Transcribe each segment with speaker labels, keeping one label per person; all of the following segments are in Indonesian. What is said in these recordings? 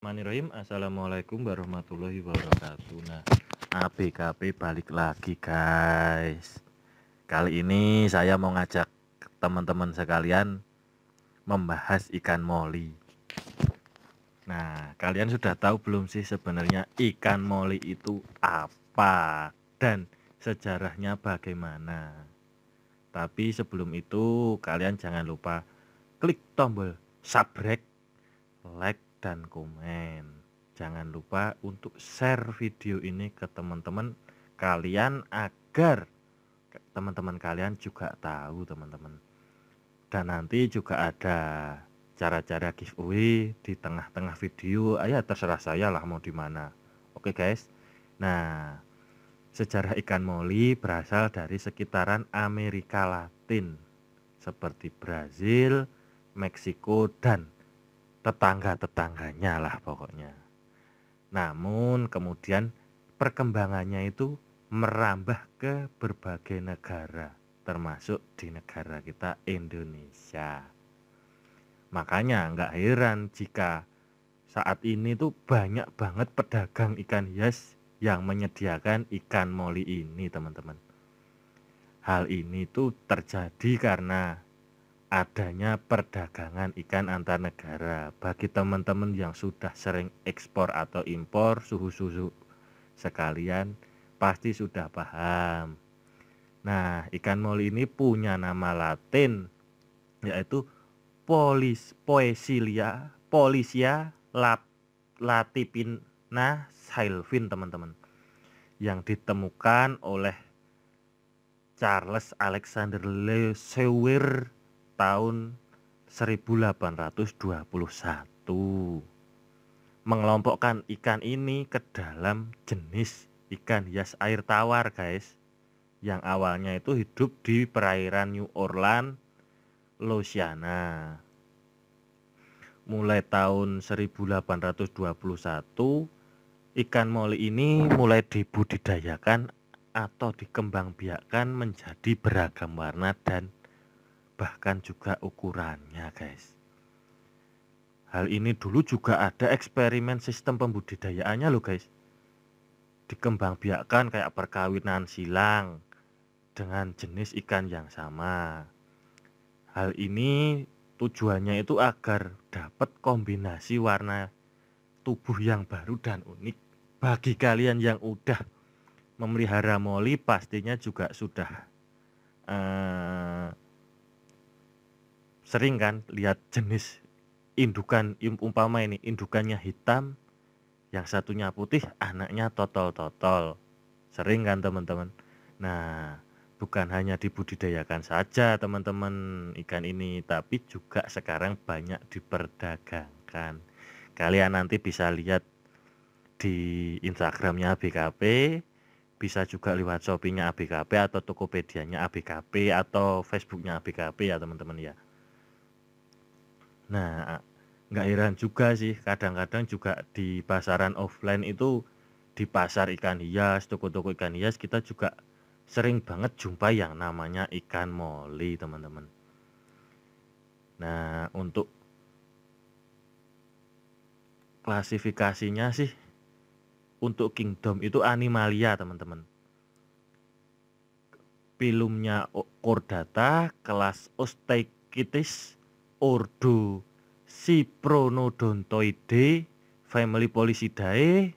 Speaker 1: Bismillahirrahmanirrahim Assalamualaikum warahmatullahi wabarakatuh Nah ABKP balik lagi guys Kali ini saya mau ngajak teman-teman sekalian Membahas ikan moli Nah kalian sudah tahu belum sih sebenarnya ikan moli itu apa Dan sejarahnya bagaimana Tapi sebelum itu kalian jangan lupa klik tombol subscribe like dan komen. Jangan lupa untuk share video ini ke teman-teman kalian agar teman-teman kalian juga tahu teman-teman. Dan nanti juga ada cara-cara giveaway di tengah-tengah video. Ya terserah saya lah mau di mana. Oke guys. Nah, sejarah ikan moli berasal dari sekitaran Amerika Latin seperti Brazil, Meksiko, dan tetangga-tetangganya lah pokoknya. Namun kemudian perkembangannya itu merambah ke berbagai negara termasuk di negara kita Indonesia. Makanya nggak heran jika saat ini tuh banyak banget pedagang ikan hias yang menyediakan ikan moli ini teman-teman. Hal ini tuh terjadi karena adanya perdagangan ikan antar negara bagi teman-teman yang sudah sering ekspor atau impor suhu susu sekalian pasti sudah paham. Nah, ikan molly ini punya nama latin yaitu polis poesilia polisia lap, latipina sylvin teman-teman yang ditemukan oleh Charles Alexander Le tahun 1821 mengelompokkan ikan ini ke dalam jenis ikan hias air tawar guys yang awalnya itu hidup di perairan New Orleans, Louisiana. Mulai tahun 1821 ikan moli ini mulai dibudidayakan atau dikembangbiakkan menjadi beragam warna dan bahkan juga ukurannya guys. Hal ini dulu juga ada eksperimen sistem pembudidayaannya loh guys. Dikembangbiakkan kayak perkawinan silang dengan jenis ikan yang sama. Hal ini tujuannya itu agar dapat kombinasi warna tubuh yang baru dan unik. Bagi kalian yang udah memelihara moli pastinya juga sudah eh, sering kan lihat jenis indukan umpama ini indukannya hitam yang satunya putih anaknya totol-totol sering kan teman-teman nah bukan hanya dibudidayakan saja teman-teman ikan ini tapi juga sekarang banyak diperdagangkan kalian nanti bisa lihat di Instagramnya BKP bisa juga lewat shoppingnya nya ABKP atau Tokopedia-nya ABKP atau Facebook-nya ABKP ya teman-teman ya Nah, nggak heran juga sih kadang-kadang juga di pasaran offline itu di pasar ikan hias, toko-toko ikan hias kita juga sering banget jumpa yang namanya ikan molly teman-teman. Nah, untuk klasifikasinya sih untuk kingdom itu animalia, teman-teman. Pilumnya chordata, kelas osteichthyes ordo Cypronodontoidae, family Polisidae,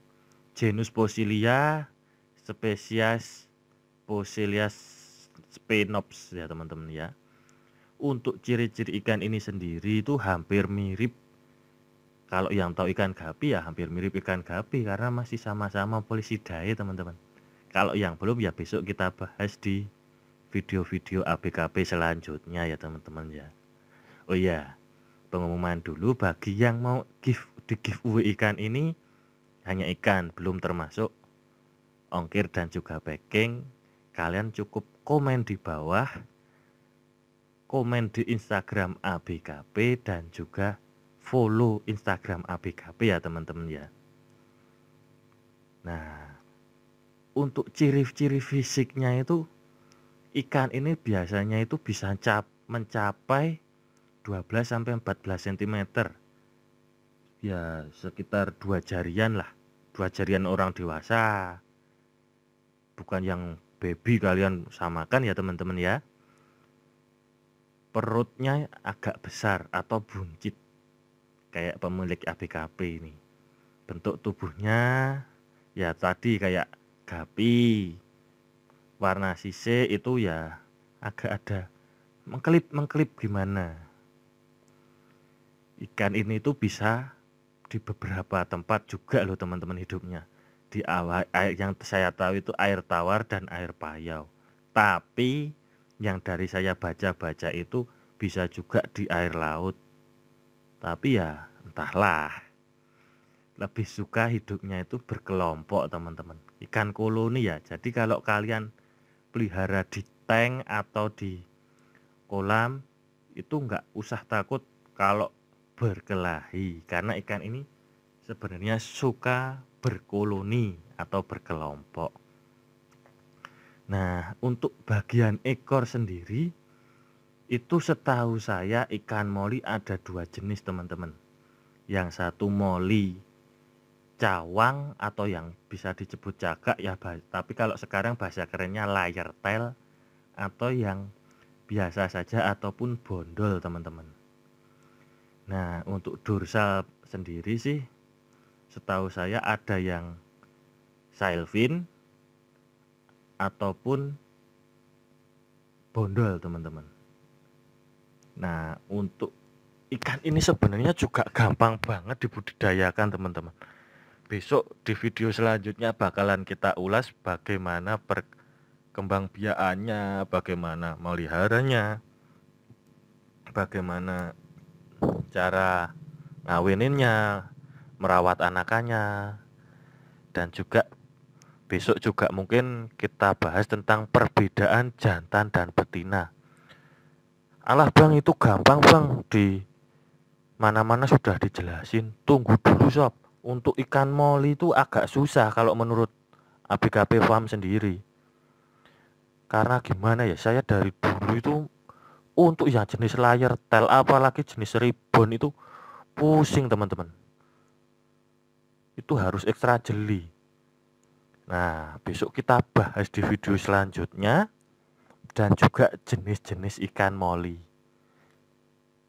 Speaker 1: genus Posilia, spesies Posilia spinops ya teman-teman ya. Untuk ciri-ciri ikan ini sendiri itu hampir mirip kalau yang tahu ikan gapi ya hampir mirip ikan gapi karena masih sama-sama polisidae teman-teman. Kalau yang belum ya besok kita bahas di video-video ABKP selanjutnya ya teman-teman ya. Oh iya, pengumuman dulu bagi yang mau give di giveaway ikan ini hanya ikan, belum termasuk ongkir dan juga packing. Kalian cukup komen di bawah, komen di Instagram ABKP dan juga follow Instagram ABKP ya teman-teman ya. Nah, untuk ciri-ciri fisiknya itu ikan ini biasanya itu bisa cap mencapai 12 sampai 14 cm ya sekitar dua jarian lah dua jarian orang dewasa bukan yang baby kalian samakan ya teman-teman ya perutnya agak besar atau buncit kayak pemilik ABKP ini bentuk tubuhnya ya tadi kayak gapi warna sisik itu ya agak ada mengkelip mengkelip gimana ikan ini tuh bisa di beberapa tempat juga loh teman-teman hidupnya di awal air yang saya tahu itu air tawar dan air payau tapi yang dari saya baca-baca itu bisa juga di air laut tapi ya entahlah lebih suka hidupnya itu berkelompok teman-teman ikan koloni ya jadi kalau kalian pelihara di tank atau di kolam itu nggak usah takut kalau berkelahi karena ikan ini sebenarnya suka berkoloni atau berkelompok. Nah, untuk bagian ekor sendiri itu setahu saya ikan moli ada dua jenis, teman-teman. Yang satu moli cawang atau yang bisa disebut cagak ya tapi kalau sekarang bahasa kerennya layer tail atau yang biasa saja ataupun bondol teman-teman Nah, untuk dorsal sendiri sih setahu saya ada yang silvin ataupun bondol, teman-teman. Nah, untuk ikan ini sebenarnya juga gampang banget dibudidayakan, teman-teman. Besok di video selanjutnya bakalan kita ulas bagaimana perkembangbiakannya bagaimana meliharanya, bagaimana cara ngawininnya, merawat anakannya, dan juga besok juga mungkin kita bahas tentang perbedaan jantan dan betina. Alah bang itu gampang bang di mana-mana sudah dijelasin. Tunggu dulu sob. Untuk ikan moli itu agak susah kalau menurut ABKP Farm sendiri. Karena gimana ya, saya dari dulu itu untuk yang jenis layar tel apalagi jenis ribbon itu pusing teman-teman itu harus ekstra jeli nah besok kita bahas di video selanjutnya dan juga jenis-jenis ikan molly.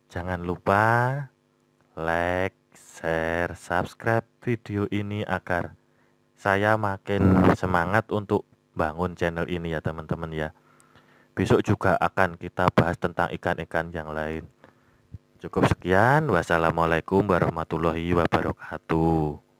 Speaker 1: jangan lupa like share subscribe video ini agar saya makin semangat untuk bangun channel ini ya teman-teman ya Besok juga akan kita bahas tentang ikan-ikan yang lain. Cukup sekian. Wassalamualaikum warahmatullahi wabarakatuh.